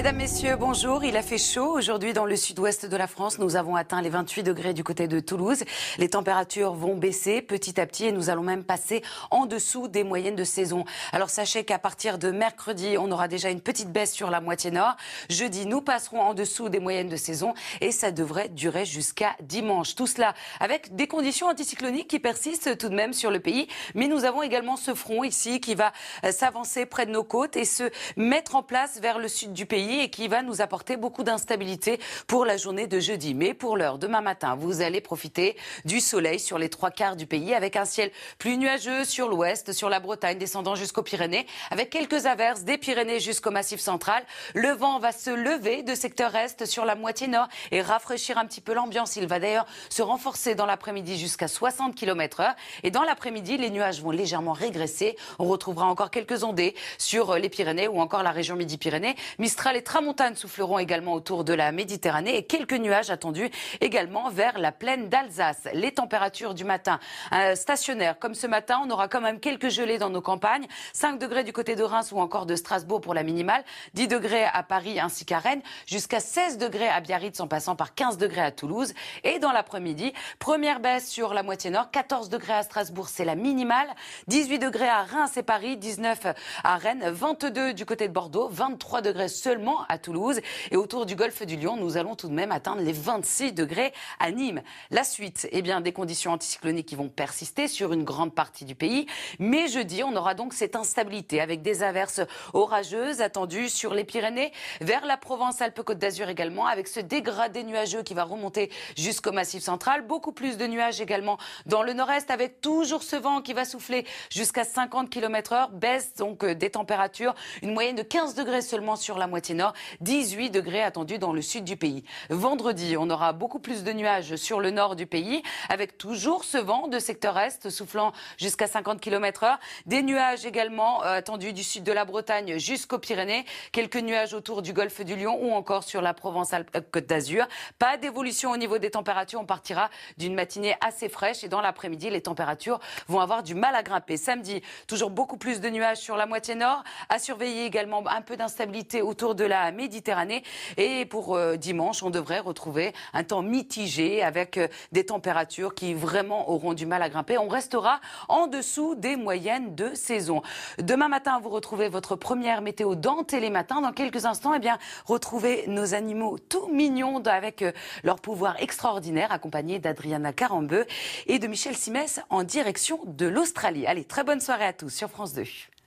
Mesdames, Messieurs, bonjour. Il a fait chaud aujourd'hui dans le sud-ouest de la France. Nous avons atteint les 28 degrés du côté de Toulouse. Les températures vont baisser petit à petit et nous allons même passer en dessous des moyennes de saison. Alors sachez qu'à partir de mercredi, on aura déjà une petite baisse sur la moitié nord. Jeudi, nous passerons en dessous des moyennes de saison et ça devrait durer jusqu'à dimanche. Tout cela avec des conditions anticycloniques qui persistent tout de même sur le pays. Mais nous avons également ce front ici qui va euh, s'avancer près de nos côtes et se mettre en place vers le sud du pays et qui va nous apporter beaucoup d'instabilité pour la journée de jeudi. Mais pour l'heure, demain matin, vous allez profiter du soleil sur les trois quarts du pays avec un ciel plus nuageux sur l'ouest, sur la Bretagne, descendant jusqu'aux Pyrénées, avec quelques averses des Pyrénées jusqu'au Massif central. Le vent va se lever de secteur est sur la moitié nord et rafraîchir un petit peu l'ambiance. Il va d'ailleurs se renforcer dans l'après-midi jusqu'à 60 km h Et dans l'après-midi, les nuages vont légèrement régresser. On retrouvera encore quelques ondées sur les Pyrénées ou encore la région Midi-Pyrénées. Mistral les tramontanes souffleront également autour de la Méditerranée et quelques nuages attendus également vers la plaine d'Alsace. Les températures du matin euh, stationnaires, comme ce matin, on aura quand même quelques gelées dans nos campagnes. 5 degrés du côté de Reims ou encore de Strasbourg pour la minimale, 10 degrés à Paris ainsi qu'à Rennes, jusqu'à 16 degrés à Biarritz en passant par 15 degrés à Toulouse. Et dans l'après-midi, première baisse sur la moitié nord, 14 degrés à Strasbourg, c'est la minimale, 18 degrés à Reims et Paris, 19 à Rennes, 22 du côté de Bordeaux, 23 degrés seulement à Toulouse. Et autour du golfe du Lion, nous allons tout de même atteindre les 26 degrés à Nîmes. La suite, eh bien, des conditions anticycloniques qui vont persister sur une grande partie du pays. Mais jeudi, on aura donc cette instabilité avec des averses orageuses attendues sur les Pyrénées, vers la Provence, Alpes-Côte d'Azur également, avec ce dégradé nuageux qui va remonter jusqu'au Massif central. Beaucoup plus de nuages également dans le nord-est, avec toujours ce vent qui va souffler jusqu'à 50 km h Baisse donc des températures, une moyenne de 15 degrés seulement sur la moitié nord, 18 degrés attendus dans le sud du pays. Vendredi, on aura beaucoup plus de nuages sur le nord du pays, avec toujours ce vent de secteur est soufflant jusqu'à 50 km/h. Des nuages également euh, attendus du sud de la Bretagne jusqu'aux Pyrénées. Quelques nuages autour du golfe du Lion ou encore sur la Provence-Côte euh, d'Azur. Pas d'évolution au niveau des températures. On partira d'une matinée assez fraîche et dans l'après-midi, les températures vont avoir du mal à grimper. Samedi, toujours beaucoup plus de nuages sur la moitié nord. À surveiller également un peu d'instabilité autour de de la Méditerranée. Et pour euh, dimanche, on devrait retrouver un temps mitigé avec euh, des températures qui vraiment auront du mal à grimper. On restera en dessous des moyennes de saison. Demain matin, vous retrouvez votre première météo dans Télématin. Dans quelques instants, et eh bien, retrouvez nos animaux tout mignons avec euh, leur pouvoir extraordinaire, accompagnés d'Adriana Carambeu et de Michel Simès en direction de l'Australie. Allez, très bonne soirée à tous sur France 2.